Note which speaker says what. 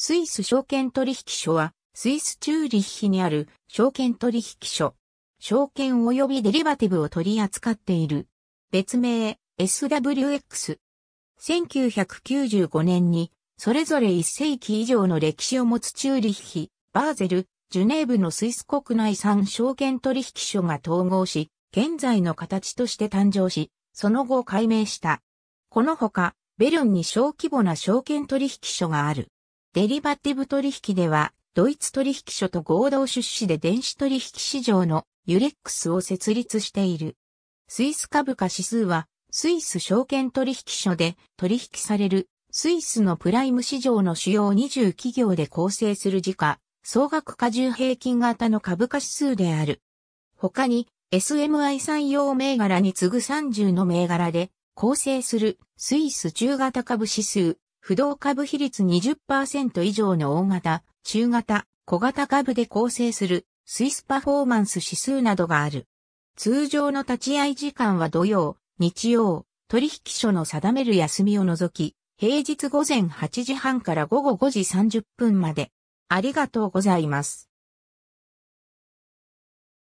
Speaker 1: スイス証券取引所は、スイスチューリッヒにある
Speaker 2: 証券取引所。証券及びデリバティブを取り扱っている。別名、SWX。1995年に、それぞれ1世紀以上の歴史を持つチューリッヒ、バーゼル、ジュネーブのスイス国内産証券取引所が統合し、現在の形として誕生し、その後改名した。このほか、ベルンに小規模な証券取引所がある。デリバティブ取引では、ドイツ取引所と合同出資で電子取引市場のユレックスを設立している。スイス株価指数は、スイス証券取引所で取引されるスイスのプライム市場の主要20企業で構成する時価、総額加重平均型の株価指数である。他に SMI 産業銘柄に次ぐ30の銘柄で構成するスイス中型株指数不動株比率20%以上の大型、中型、小型株で構成するスイスパフォーマンス指数などがある。通常の立ち会い時間は土曜、日曜、取引所の定める休みを除き、平日午前8時半
Speaker 1: から午後5時30分まで。ありがとうございます。